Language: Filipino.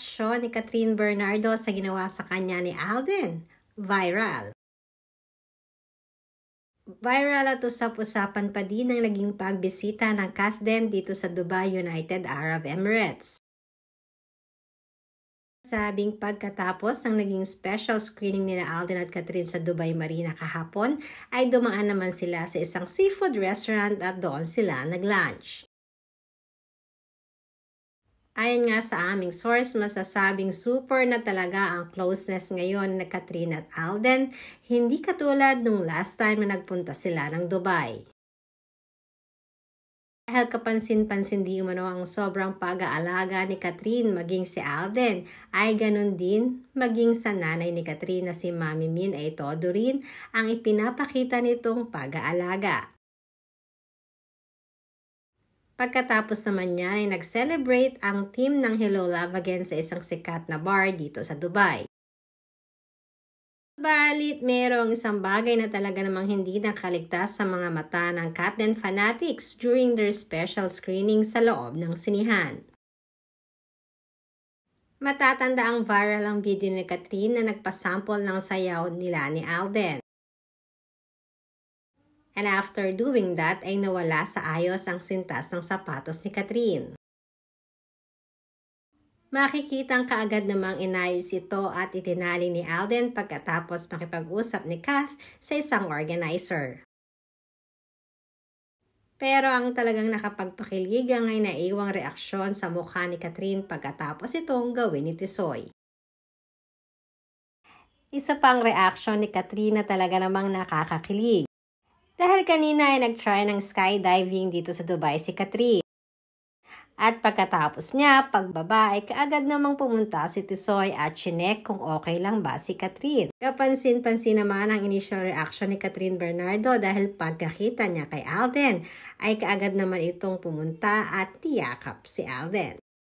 reaksyon ni Catherine Bernardo sa ginawa sa kanya ni Alden? Viral. Viral at usap-usapan pa din ang naging pagbisita ng Kathden dito sa Dubai, United Arab Emirates. Sabing pagkatapos ng naging special screening nila Alden at Catherine sa Dubai Marina kahapon, ay dumaan naman sila sa isang seafood restaurant at doon sila nag-lunch. Ayon nga sa aming source, masasabing super na talaga ang closeness ngayon na Katrina at Alden, hindi katulad nung last time na nagpunta sila ng Dubai. Dahil kapansin-pansin di umano ang sobrang pag-aalaga ni Katrin maging si Alden, ay ganun din maging sa nanay ni Katrin na si Mami Min ay todo rin ang ipinapakita nitong pag-aalaga. Pagkatapos naman niyan ay nag-celebrate ang team ng Hello Love again sa isang sikat na bar dito sa Dubai. Balit, merong isang bagay na talaga namang hindi nakaligtas sa mga mata ng Katniss fanatics during their special screening sa loob ng sinihan. Matatanda ang viral ang video ni Katrina na nagpasample ng sayaw nila ni Alden. And after doing that ay nawala sa ayos ang sintas ng sapatos ni Catherine. Makikitang kaagad namang inayos ito at itinali ni Alden pagkatapos makipag-usap ni Kath sa isang organizer. Pero ang talagang nakapagpakiligang ay naiwang reaksyon sa mukha ni Catherine pagkatapos itong gawin ni Tisoy. Isa pang reaksyon ni Katrina talaga namang nakakakilig. Dahil kanina ay nag-try ng skydiving dito sa Dubai si Katrina. At pagkatapos niya, pagbaba ay kaagad namang pumunta si Tisoy at chinek kung okay lang ba si Katrin. Kapansin-pansin naman ang initial reaction ni Katrin Bernardo dahil pagkakita niya kay Alden ay kaagad naman itong pumunta at tiyakap si Alden.